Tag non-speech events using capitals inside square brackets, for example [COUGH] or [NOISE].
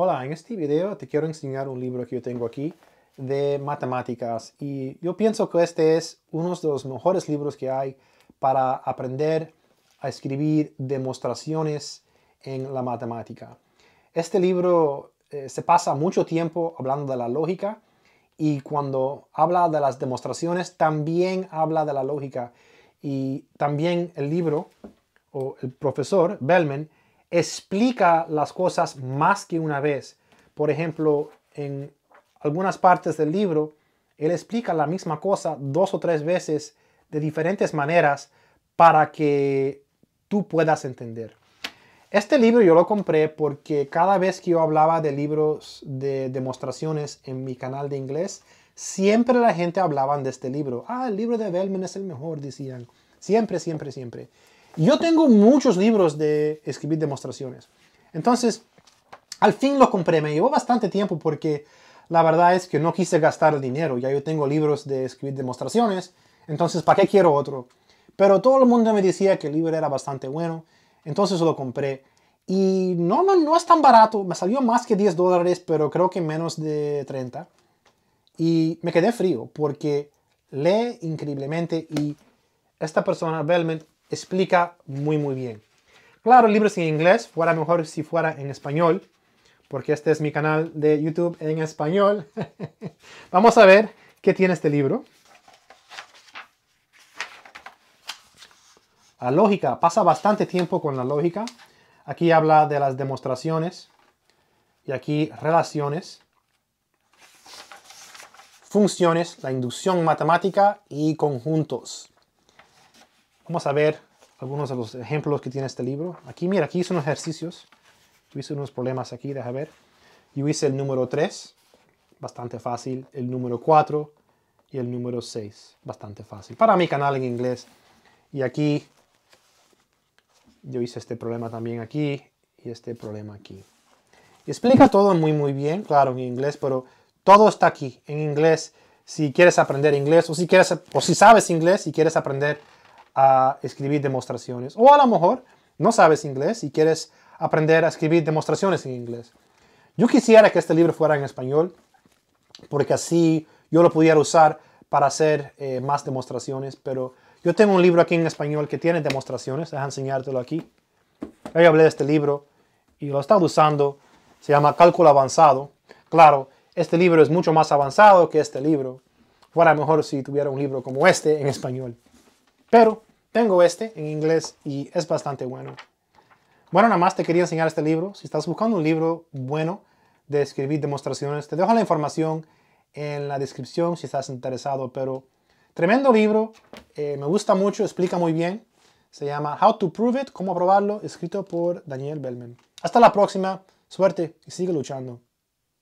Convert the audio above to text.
Hola, en este video te quiero enseñar un libro que yo tengo aquí de matemáticas y yo pienso que este es uno de los mejores libros que hay para aprender a escribir demostraciones en la matemática. Este libro eh, se pasa mucho tiempo hablando de la lógica y cuando habla de las demostraciones también habla de la lógica y también el libro o el profesor Bellman explica las cosas más que una vez. Por ejemplo, en algunas partes del libro, él explica la misma cosa dos o tres veces de diferentes maneras para que tú puedas entender. Este libro yo lo compré porque cada vez que yo hablaba de libros de demostraciones en mi canal de inglés, siempre la gente hablaban de este libro. Ah, el libro de Bellman es el mejor, decían. Siempre, siempre, siempre. Yo tengo muchos libros de escribir demostraciones. Entonces, al fin lo compré. Me llevó bastante tiempo porque la verdad es que no quise gastar el dinero. Ya yo tengo libros de escribir demostraciones. Entonces, ¿para qué quiero otro? Pero todo el mundo me decía que el libro era bastante bueno. Entonces lo compré. Y no, no, no es tan barato. Me salió más que 10 dólares, pero creo que menos de 30. Y me quedé frío porque lee increíblemente y esta persona Bellman explica muy muy bien. Claro, libros en inglés, fuera mejor si fuera en español, porque este es mi canal de YouTube en español. [LAUGHS] Vamos a ver qué tiene este libro. La lógica, pasa bastante tiempo con la lógica. Aquí habla de las demostraciones y aquí relaciones, funciones, la inducción matemática y conjuntos. Vamos a ver algunos de los ejemplos que tiene este libro. Aquí, mira, aquí hice unos ejercicios. Yo hice unos problemas aquí, deja ver. Yo hice el número 3, bastante fácil. El número 4 y el número 6, bastante fácil. Para mi canal en inglés. Y aquí, yo hice este problema también aquí y este problema aquí. Explica todo muy, muy bien, claro, en inglés, pero todo está aquí en inglés. Si quieres aprender inglés o si, quieres, o si sabes inglés y quieres aprender escribir demostraciones. O a lo mejor no sabes inglés y quieres aprender a escribir demostraciones en inglés. Yo quisiera que este libro fuera en español porque así yo lo pudiera usar para hacer eh, más demostraciones, pero yo tengo un libro aquí en español que tiene demostraciones, deja enseñártelo aquí. Yo hablé de este libro y lo he estado usando, se llama Cálculo Avanzado. Claro, este libro es mucho más avanzado que este libro. Fuera mejor si tuviera un libro como este en español. Pero tengo este en inglés y es bastante bueno. Bueno, nada más te quería enseñar este libro. Si estás buscando un libro bueno de escribir demostraciones, te dejo la información en la descripción si estás interesado. Pero tremendo libro, eh, me gusta mucho, explica muy bien. Se llama How to Prove It, cómo probarlo, escrito por Daniel Bellman. Hasta la próxima, suerte y sigue luchando.